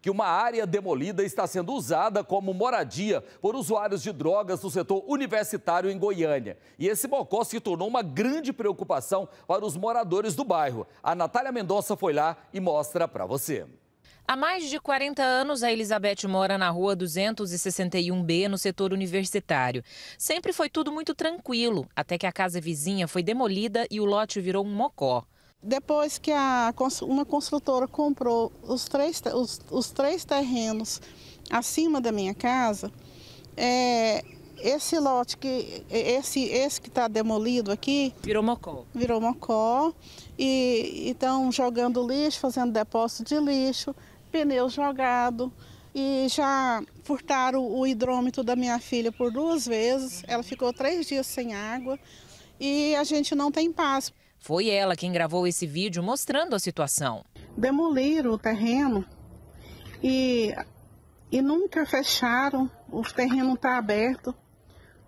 que uma área demolida está sendo usada como moradia por usuários de drogas do setor universitário em Goiânia. E esse mocó se tornou uma grande preocupação para os moradores do bairro. A Natália Mendonça foi lá e mostra para você. Há mais de 40 anos, a Elizabeth mora na rua 261B, no setor universitário. Sempre foi tudo muito tranquilo, até que a casa vizinha foi demolida e o lote virou um mocó. Depois que a, uma construtora comprou os três, os, os três terrenos acima da minha casa, é, esse lote que esse esse que está demolido aqui virou mocó virou mocó e estão jogando lixo fazendo depósito de lixo pneu jogado e já furtaram o hidrômetro da minha filha por duas vezes ela ficou três dias sem água e a gente não tem paz foi ela quem gravou esse vídeo mostrando a situação. Demoliram o terreno e, e nunca fecharam. O terreno está aberto.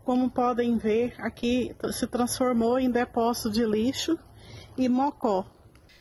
Como podem ver, aqui se transformou em depósito de lixo e mocó.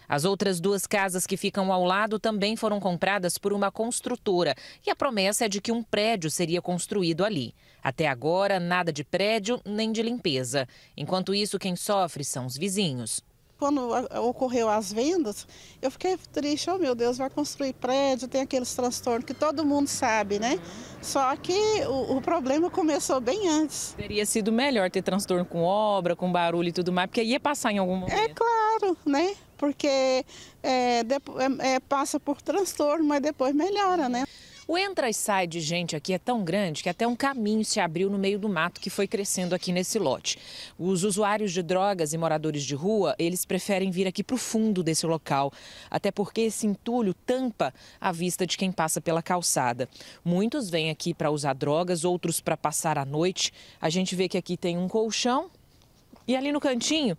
As outras duas casas que ficam ao lado também foram compradas por uma construtora e a promessa é de que um prédio seria construído ali. Até agora, nada de prédio nem de limpeza. Enquanto isso, quem sofre são os vizinhos quando ah, ocorreu as vendas, eu fiquei triste, oh meu Deus, vai construir prédio, tem aqueles transtornos que todo mundo sabe, né? Só que o, o, problema começou bem antes. Teria sido melhor ter transtorno com obra, com barulho e tudo mais, porque ia passar em algum é momento. É claro, né? porque é, é, é, passa por transtorno, mas depois melhora, né? O entra e sai de gente aqui é tão grande que até um caminho se abriu no meio do mato que foi crescendo aqui nesse lote. Os usuários de drogas e moradores de rua, eles preferem vir aqui para o fundo desse local, até porque esse entulho tampa a vista de quem passa pela calçada. Muitos vêm aqui para usar drogas, outros para passar a noite. A gente vê que aqui tem um colchão e ali no cantinho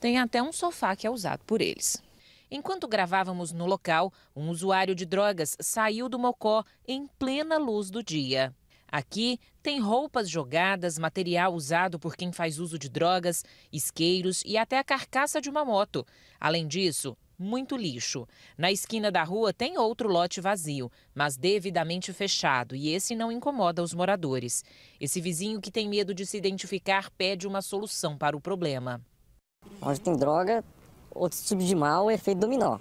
tem até um sofá que é usado por eles. Enquanto gravávamos no local, um usuário de drogas saiu do Mocó em plena luz do dia. Aqui tem roupas jogadas, material usado por quem faz uso de drogas, isqueiros e até a carcaça de uma moto. Além disso, muito lixo. Na esquina da rua tem outro lote vazio, mas devidamente fechado, e esse não incomoda os moradores. Esse vizinho que tem medo de se identificar pede uma solução para o problema. Onde tem droga, outro tipos de mal, é efeito dominó.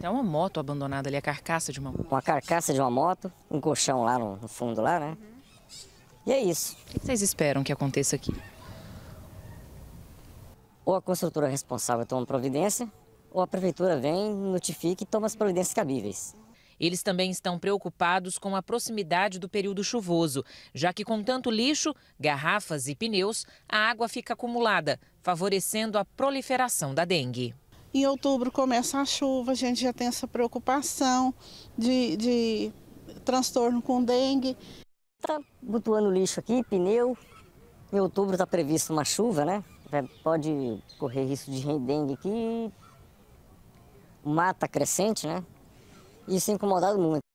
Tem uma moto abandonada ali, a carcaça de uma moto. Uma carcaça de uma moto, um colchão lá no, no fundo lá, né? E é isso. O que vocês esperam que aconteça aqui? Ou a construtora responsável toma providência, ou a prefeitura vem, notifica e toma as providências cabíveis. Eles também estão preocupados com a proximidade do período chuvoso, já que com tanto lixo, garrafas e pneus, a água fica acumulada, favorecendo a proliferação da dengue. Em outubro começa a chuva, a gente já tem essa preocupação de, de transtorno com dengue. Está botuando lixo aqui, pneu. Em outubro está previsto uma chuva, né? É, pode correr risco de dengue aqui. Mata crescente, né? isso incomodado muito.